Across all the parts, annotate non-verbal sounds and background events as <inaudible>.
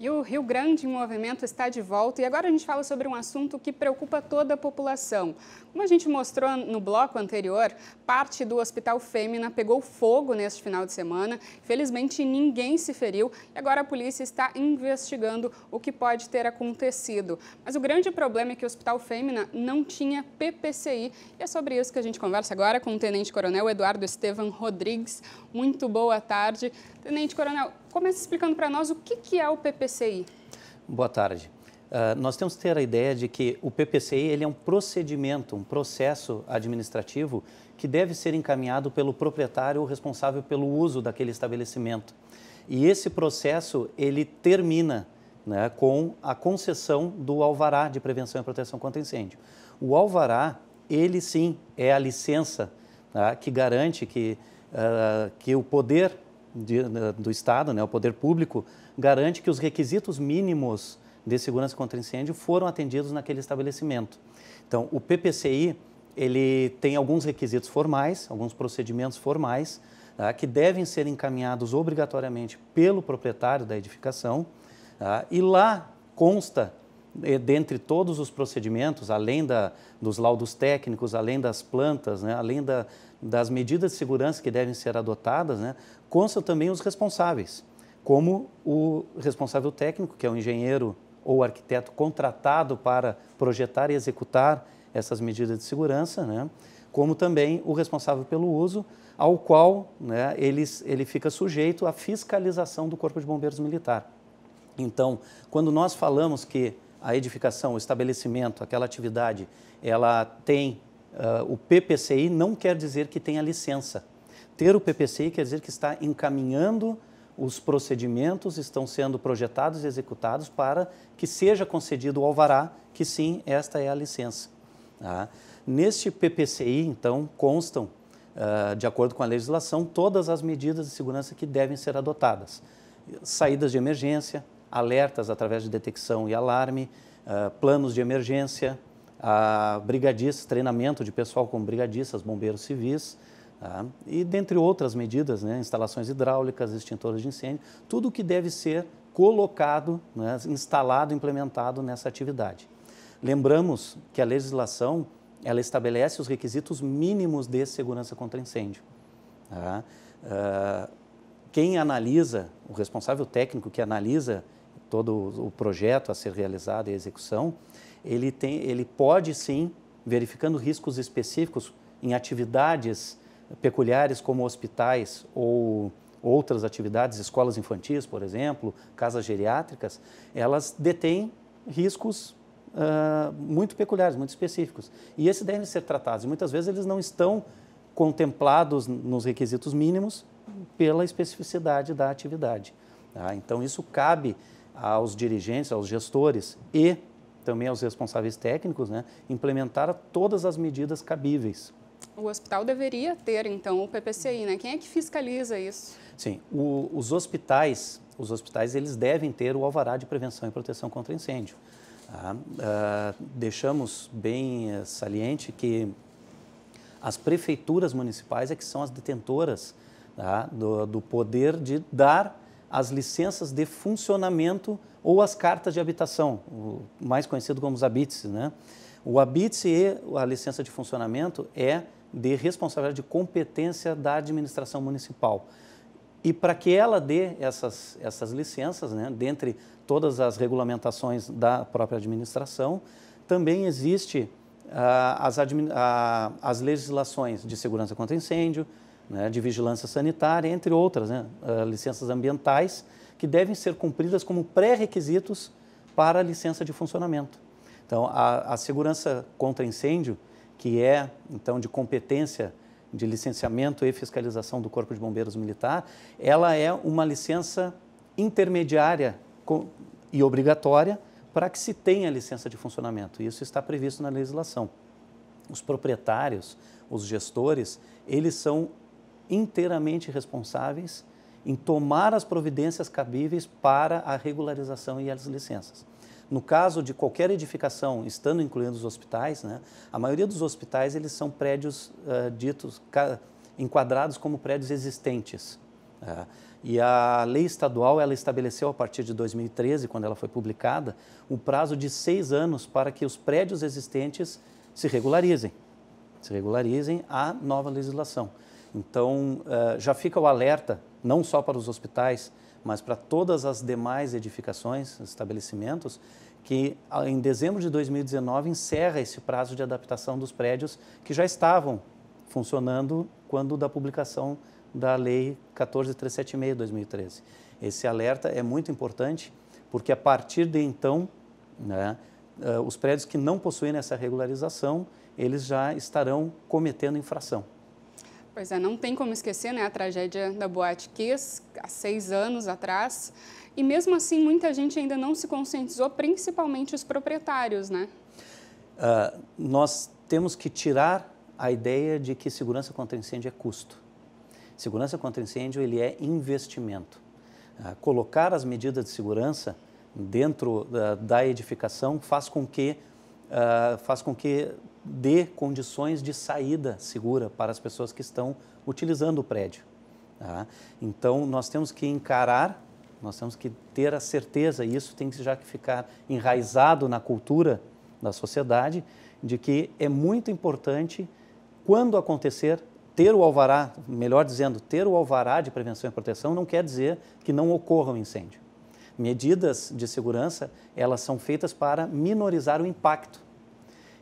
E o Rio Grande em Movimento está de volta e agora a gente fala sobre um assunto que preocupa toda a população. Como a gente mostrou no bloco anterior, parte do Hospital Fêmina pegou fogo neste final de semana. Felizmente ninguém se feriu e agora a polícia está investigando o que pode ter acontecido. Mas o grande problema é que o Hospital Fêmina não tinha PPCI e é sobre isso que a gente conversa agora com o Tenente Coronel Eduardo Estevam Rodrigues. Muito boa tarde. Tenente Coronel, começa explicando para nós o que é o PPCI PPCI? Boa tarde. Uh, nós temos que ter a ideia de que o PPCI ele é um procedimento, um processo administrativo que deve ser encaminhado pelo proprietário responsável pelo uso daquele estabelecimento. E esse processo ele termina né, com a concessão do alvará de prevenção e proteção contra incêndio. O alvará, ele sim é a licença tá, que garante que, uh, que o poder de, do Estado, né, o poder público, garante que os requisitos mínimos de segurança contra incêndio foram atendidos naquele estabelecimento. Então, o PPCI ele tem alguns requisitos formais, alguns procedimentos formais tá, que devem ser encaminhados obrigatoriamente pelo proprietário da edificação tá, e lá consta eh, dentre todos os procedimentos, além da, dos laudos técnicos, além das plantas, né, além da, das medidas de segurança que devem ser adotadas, né, constam também os responsáveis como o responsável técnico, que é o engenheiro ou arquiteto contratado para projetar e executar essas medidas de segurança, né? como também o responsável pelo uso, ao qual né, ele, ele fica sujeito à fiscalização do Corpo de Bombeiros Militar. Então, quando nós falamos que a edificação, o estabelecimento, aquela atividade, ela tem uh, o PPCI, não quer dizer que tenha licença. Ter o PPCI quer dizer que está encaminhando os procedimentos estão sendo projetados e executados para que seja concedido o alvará, que sim, esta é a licença. Tá? Neste PPCI, então, constam, uh, de acordo com a legislação, todas as medidas de segurança que devem ser adotadas. Saídas de emergência, alertas através de detecção e alarme, uh, planos de emergência, uh, ah, brigadistas, treinamento de pessoal como brigadistas, bombeiros civis, Tá? E dentre outras medidas, né, instalações hidráulicas, extintores de incêndio, tudo o que deve ser colocado, né, instalado, implementado nessa atividade. Lembramos que a legislação ela estabelece os requisitos mínimos de segurança contra incêndio. Tá? Uh, quem analisa, o responsável técnico que analisa todo o projeto a ser realizado e a execução, ele, tem, ele pode sim, verificando riscos específicos em atividades peculiares como hospitais ou outras atividades, escolas infantis, por exemplo, casas geriátricas, elas detêm riscos uh, muito peculiares, muito específicos. E esses devem ser tratados. E muitas vezes eles não estão contemplados nos requisitos mínimos pela especificidade da atividade. Tá? Então, isso cabe aos dirigentes, aos gestores e também aos responsáveis técnicos né, implementar todas as medidas cabíveis o hospital deveria ter, então, o PPCI, né? Quem é que fiscaliza isso? Sim, o, os hospitais, os hospitais, eles devem ter o alvará de prevenção e proteção contra incêndio. Ah, ah, deixamos bem eh, saliente que as prefeituras municipais é que são as detentoras ah, do, do poder de dar as licenças de funcionamento ou as cartas de habitação, mais conhecido como os habites, né? O ABITS e a licença de funcionamento é de responsabilidade de competência da administração municipal. E para que ela dê essas, essas licenças, né, dentre todas as regulamentações da própria administração, também existe ah, as, ah, as legislações de segurança contra incêndio, né, de vigilância sanitária, entre outras, né, ah, licenças ambientais, que devem ser cumpridas como pré-requisitos para a licença de funcionamento. Então, a, a segurança contra incêndio, que é, então, de competência de licenciamento e fiscalização do Corpo de Bombeiros Militar, ela é uma licença intermediária e obrigatória para que se tenha licença de funcionamento. Isso está previsto na legislação. Os proprietários, os gestores, eles são inteiramente responsáveis em tomar as providências cabíveis para a regularização e as licenças. No caso de qualquer edificação, estando incluindo os hospitais, né, a maioria dos hospitais eles são prédios uh, ditos, enquadrados como prédios existentes. Uh, e a lei estadual ela estabeleceu a partir de 2013, quando ela foi publicada, o prazo de seis anos para que os prédios existentes se regularizem, se regularizem à nova legislação. Então uh, já fica o alerta não só para os hospitais, mas para todas as demais edificações, estabelecimentos, que ah, em dezembro de 2019 encerra esse prazo de adaptação dos prédios que já estavam funcionando quando da publicação da Lei 14376 de 2013. Esse alerta é muito importante porque a partir de então, né, ah, os prédios que não possuem essa regularização, eles já estarão cometendo infração. Pois é, não tem como esquecer né, a tragédia da Boate Kiss, há seis anos atrás. E mesmo assim, muita gente ainda não se conscientizou, principalmente os proprietários, né? Uh, nós temos que tirar a ideia de que segurança contra incêndio é custo. Segurança contra incêndio, ele é investimento. Uh, colocar as medidas de segurança dentro da edificação faz com que uh, faz com que dê condições de saída segura para as pessoas que estão utilizando o prédio. Tá? Então, nós temos que encarar, nós temos que ter a certeza, e isso tem que já que ficar enraizado na cultura da sociedade, de que é muito importante, quando acontecer, ter o alvará, melhor dizendo, ter o alvará de prevenção e proteção não quer dizer que não ocorra um incêndio medidas de segurança, elas são feitas para minorizar o impacto.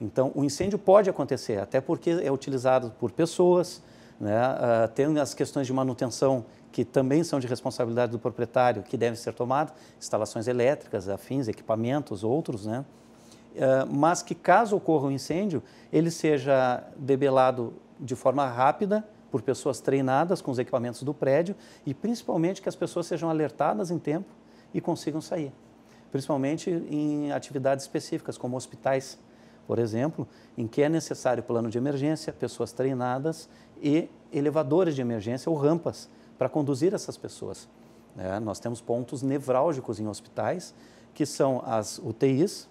Então, o incêndio pode acontecer, até porque é utilizado por pessoas, né? Uh, tem as questões de manutenção que também são de responsabilidade do proprietário, que devem ser tomadas, instalações elétricas, afins, equipamentos, outros, né? Uh, mas que caso ocorra um incêndio, ele seja debelado de forma rápida, por pessoas treinadas com os equipamentos do prédio e principalmente que as pessoas sejam alertadas em tempo e consigam sair. Principalmente em atividades específicas, como hospitais, por exemplo, em que é necessário plano de emergência, pessoas treinadas e elevadores de emergência ou rampas para conduzir essas pessoas. É, nós temos pontos nevrálgicos em hospitais, que são as UTIs,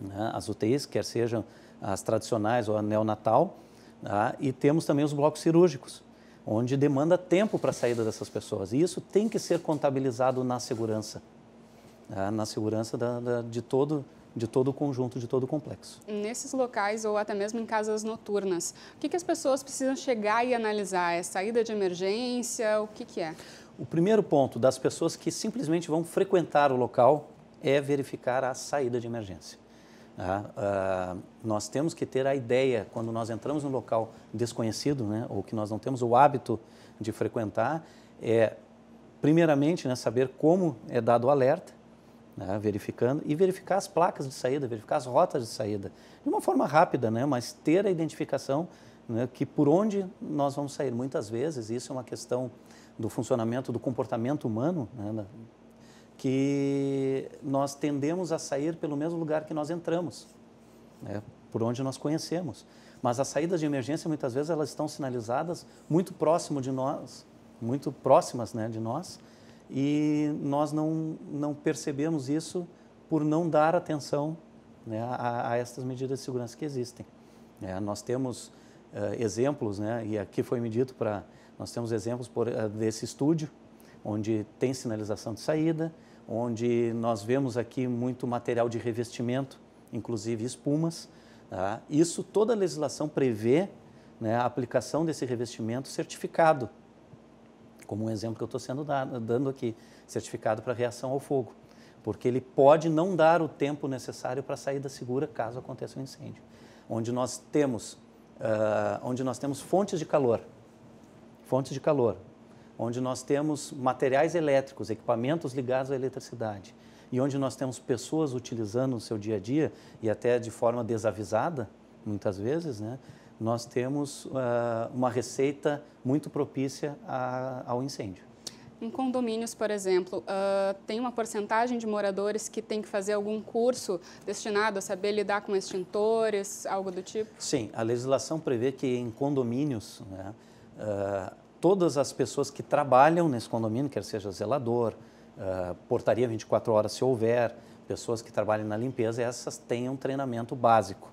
né, as UTIs, quer sejam as tradicionais ou a neonatal, né, e temos também os blocos cirúrgicos, onde demanda tempo para a saída dessas pessoas. E isso tem que ser contabilizado na segurança, né? na segurança da, da, de todo de todo o conjunto, de todo o complexo. Nesses locais ou até mesmo em casas noturnas, o que, que as pessoas precisam chegar e analisar? É saída de emergência? O que, que é? O primeiro ponto das pessoas que simplesmente vão frequentar o local é verificar a saída de emergência. Né? Ah, ah, nós temos que ter a ideia, quando nós entramos num local desconhecido, né, ou que nós não temos o hábito de frequentar, é, primeiramente, né, saber como é dado o alerta, né, verificando, e verificar as placas de saída, verificar as rotas de saída, de uma forma rápida, né, mas ter a identificação né, que por onde nós vamos sair. Muitas vezes, isso é uma questão do funcionamento, do comportamento humano, né, que nós tendemos a sair pelo mesmo lugar que nós entramos, né? por onde nós conhecemos. Mas as saídas de emergência, muitas vezes, elas estão sinalizadas muito próximo de nós, muito próximas né, de nós, e nós não, não percebemos isso por não dar atenção né, a, a, estas medidas de segurança que existem. É, nós temos uh, exemplos, né, e aqui foi me dito para... Nós temos exemplos por, uh, desse estúdio, onde tem sinalização de saída, onde nós vemos aqui muito material de revestimento, inclusive espumas. Tá? Isso toda a legislação prevê né, a aplicação desse revestimento certificado, como um exemplo que eu estou sendo dado, dando aqui, certificado para reação ao fogo, porque ele pode não dar o tempo necessário para sair saída segura caso aconteça um incêndio, onde nós temos, uh, onde nós temos fontes de calor, fontes de calor, onde nós temos materiais elétricos, equipamentos ligados à eletricidade, e onde nós temos pessoas utilizando no seu dia a dia e até de forma desavisada, muitas vezes, né? nós temos uh, uma receita muito propícia a, ao incêndio. Em condomínios, por exemplo, uh, tem uma porcentagem de moradores que tem que fazer algum curso destinado a saber lidar com extintores, algo do tipo? Sim, a legislação prevê que em condomínios né, uh, todas as pessoas que trabalham nesse condomínio, quer seja zelador, uh, portaria 24 horas se houver, pessoas que trabalham na limpeza, essas tenham treinamento básico.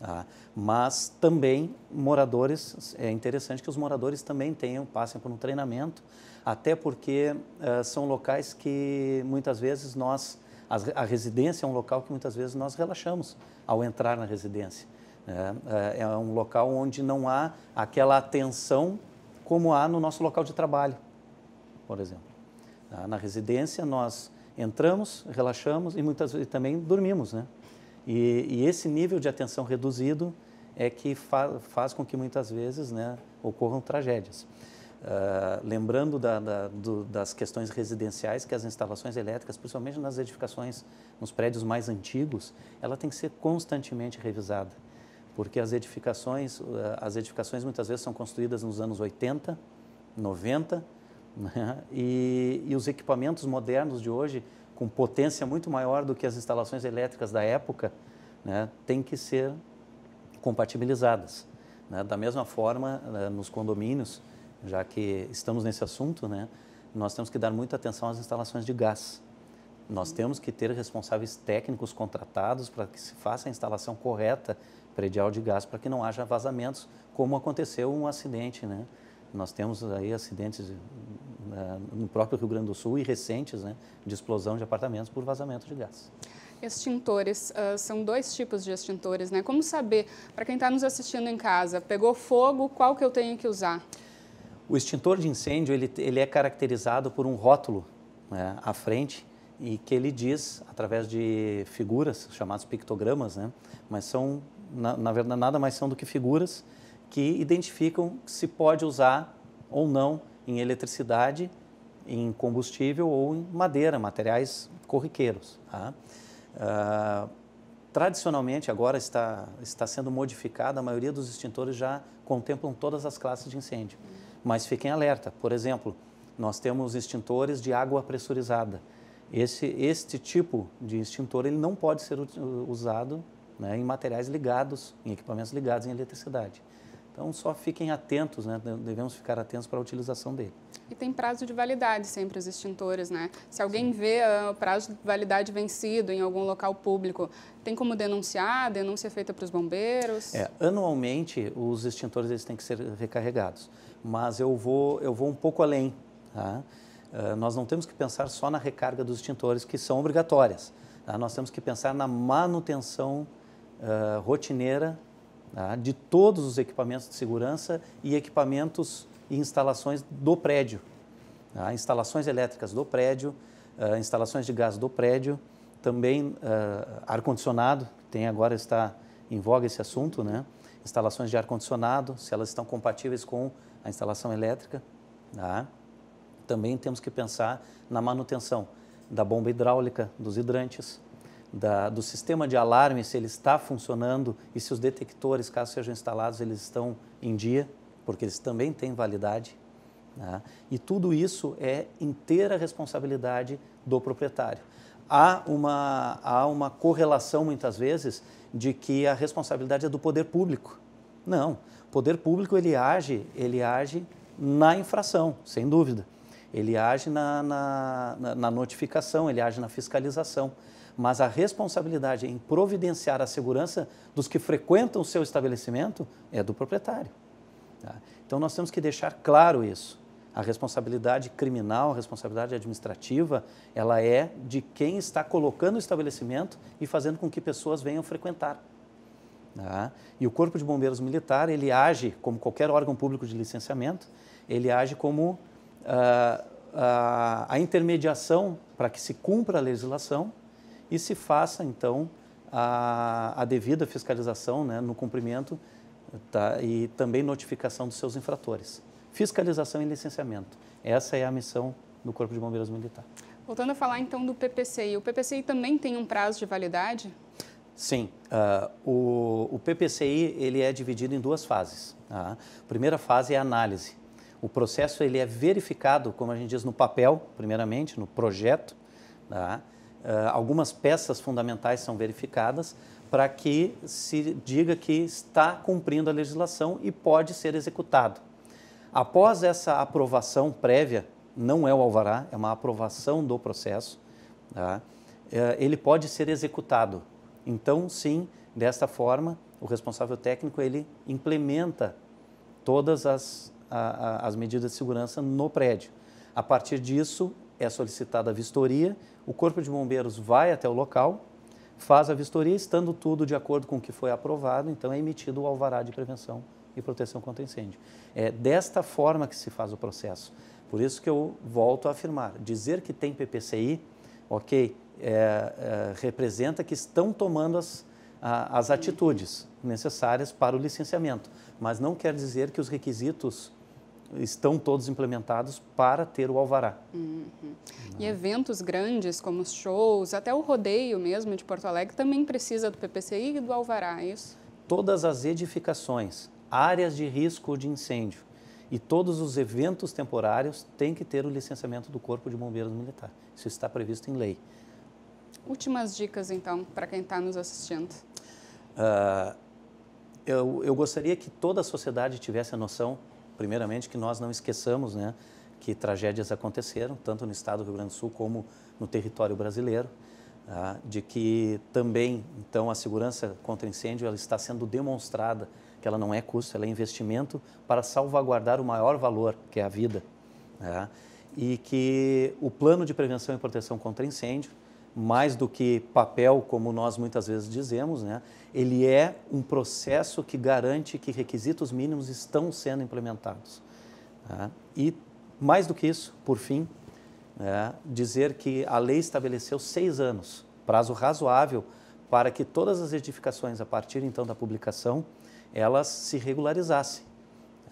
Tá? mas também moradores, é interessante que os moradores também tenham, passem por um treinamento, até porque ah, são locais que muitas vezes nós, a, a, residência é um local que muitas vezes nós relaxamos ao entrar na residência. É, é um local onde não há aquela atenção como há no nosso local de trabalho, por exemplo. Ah, na residência, nós entramos, relaxamos e muitas vezes também dormimos, né? E, e esse nível de atenção reduzido é que fa faz com que muitas vezes né, ocorram tragédias. Uh, lembrando da, da, do, das questões residenciais, que as instalações elétricas, principalmente nas edificações, nos prédios mais antigos, ela tem que ser constantemente revisada porque as edificações, eh, as edificações muitas vezes são construídas nos anos 80, 90, <laughs> né? e, e os equipamentos modernos de hoje, com potência muito maior do que as instalações elétricas da época, né, têm que ser compatibilizadas. Né? Da mesma forma, eh, nos condomínios, já que estamos nesse assunto, né, nós temos que dar muita atenção às instalações de gás. Nós uhum. temos que ter responsáveis técnicos contratados para que se faça a instalação correta predial de gás para que não haja vazamentos, como aconteceu um acidente, né? Nós temos aí acidentes eh, no próprio Rio Grande do Sul e recentes, né, de explosão de apartamentos por vazamento de gás. Extintores, uh, são dois tipos de extintores, né? Como saber, para quem está nos assistindo em casa, pegou fogo, qual que eu tenho que usar? O extintor de incêndio, ele, ele é caracterizado por um rótulo né, à frente e que ele diz, através de figuras, chamados pictogramas, né? Mas são na, na verdade, nada mais são do que figuras que identificam se pode usar ou não em eletricidade, em combustível ou em madeira, materiais corriqueiros. Tá? Uh, tradicionalmente, agora está, está sendo modificada, a maioria dos extintores já contemplam todas as classes de incêndio. Mas fiquem alerta, por exemplo, nós temos extintores de água pressurizada. Esse, este tipo de extintor ele não pode ser usado né, em materiais ligados, em equipamentos ligados em eletricidade. Então, só fiquem atentos, né? devemos ficar atentos para a utilização dele. E tem prazo de validade sempre os extintores, né? Se alguém Sim. vê ah, o prazo de validade vencido em algum local público, tem como denunciar? Denúncia é feita para os bombeiros? É, anualmente, os extintores eles têm que ser recarregados, mas eu vou, eu vou um pouco além. Tá? Uh, nós não temos que pensar só na recarga dos extintores, que são obrigatórias. Tá? Nós temos que pensar na manutenção uh, rotineira tá? de todos os equipamentos de segurança e equipamentos e instalações do prédio. Tá? Instalações elétricas do prédio, uh, instalações de gás do prédio, também ah, ar-condicionado, tem agora está em voga esse assunto, né? instalações de ar-condicionado, se elas estão compatíveis com a instalação elétrica. Tá? Também temos que pensar na manutenção da bomba hidráulica, dos hidrantes, da, do sistema de alarme, se ele está funcionando e se os detectores, caso sejam instalados, eles estão em dia, porque eles também têm validade. Né? E tudo isso é inteira responsabilidade do proprietário. Há uma, há uma correlação, muitas vezes, de que a responsabilidade é do poder público. Não, o poder público ele age, ele age na infração, sem dúvida ele age na, na, na notificação, ele age na fiscalização mas a responsabilidade em providenciar a segurança dos que frequentam o seu estabelecimento é do proprietário. Tá? Então nós temos que deixar claro isso. A responsabilidade criminal, a responsabilidade administrativa, ela é de quem está colocando o estabelecimento e fazendo com que pessoas venham frequentar. Tá? E o Corpo de Bombeiros Militar, ele age como qualquer órgão público de licenciamento, ele age como ah, ah, a intermediação para que se cumpra a legislação e se faça, então, a, a devida fiscalização né, no cumprimento tá, e também notificação dos seus infratores. Fiscalização e licenciamento. Essa é a missão do Corpo de Bombeiros Militar. Voltando a falar então do PPCI, o PPCI também tem um prazo de validade? Sim, uh, o, o, PPCI ele é dividido em duas fases. A tá? primeira fase é a análise, o processo ele é verificado, como a gente diz, no papel, primeiramente, no projeto. Tá? Uh, algumas peças fundamentais são verificadas para que se diga que está cumprindo a legislação e pode ser executado. Após essa aprovação prévia, não é o alvará, é uma aprovação do processo, tá? uh, ele pode ser executado. Então, sim, desta forma, o responsável técnico ele implementa todas as a, a, as medidas de segurança no prédio. A partir disso, é solicitada a vistoria, o Corpo de Bombeiros vai até o local, faz a vistoria, estando tudo de acordo com o que foi aprovado, então é emitido o alvará de prevenção e proteção contra incêndio. É desta forma que se faz o processo. Por isso que eu volto a afirmar, dizer que tem PPCI, ok, é, é, representa que estão tomando as, a, as atitudes necessárias para o licenciamento, mas não quer dizer que os requisitos estão todos implementados para ter o alvará. Uhum. E eventos grandes como os shows, até o rodeio mesmo de Porto Alegre também precisa do PPCI e do alvará, é isso? Todas as edificações, áreas de risco de incêndio e todos os eventos temporários têm que ter o licenciamento do Corpo de Bombeiros Militar. Isso está previsto em lei. Últimas dicas então para quem está nos assistindo. Uh, eu, eu gostaria que toda a sociedade tivesse a noção primeiramente, que nós não esqueçamos né, que tragédias aconteceram, tanto no estado do Rio Grande do Sul como no território brasileiro, tá? de que também, então, a segurança contra incêndio ela está sendo demonstrada, que ela não é custo, ela é investimento para salvaguardar o maior valor, que é a vida. Né, e que o plano de prevenção e proteção contra incêndio, mais do que papel, como nós muitas vezes dizemos, né? ele é um processo que garante que requisitos mínimos estão sendo implementados. Né? E, mais do que isso, por fim, né? dizer que a lei estabeleceu seis anos, prazo razoável, para que todas as edificações, a partir então da publicação, elas se regularizassem.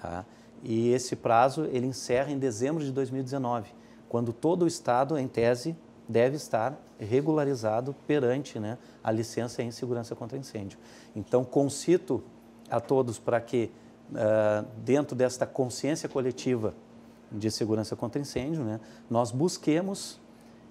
Tá? E esse prazo ele encerra em dezembro de 2019, quando todo o Estado, em tese, deve estar regularizado perante né, a licença em segurança contra incêndio. Então, concito a todos para que, uh, dentro desta consciência coletiva de segurança contra incêndio, né, nós busquemos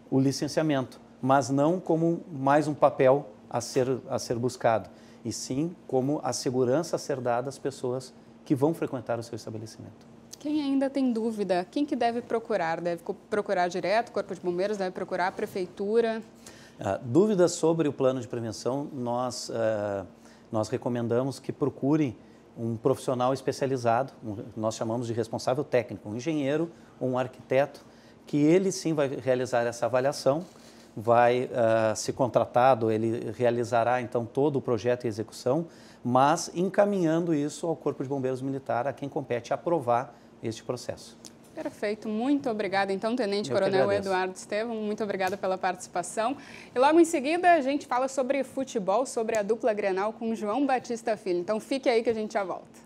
o licenciamento, mas não como mais um papel a ser, a ser buscado, e sim como a segurança a ser dada às pessoas que vão frequentar o seu estabelecimento. Quem ainda tem dúvida, quem que deve procurar? Deve procurar direto, o Corpo de Bombeiros, deve procurar a Prefeitura? Ah, dúvidas sobre o plano de prevenção, nós, eh, nós recomendamos que procurem um profissional especializado, um, nós chamamos de responsável técnico, um engenheiro ou um arquiteto, que ele sim vai realizar essa avaliação, vai uh, se contratado, ele realizará então todo o projeto e execução, mas encaminhando isso ao Corpo de Bombeiros Militar, a quem compete aprovar este processo. Perfeito, muito obrigada então, Tenente Eu Coronel Eduardo Estevam, muito obrigada pela participação. E logo em seguida a gente fala sobre futebol, sobre a dupla Grenal com João Batista Filho. Então fique aí que a gente já volta.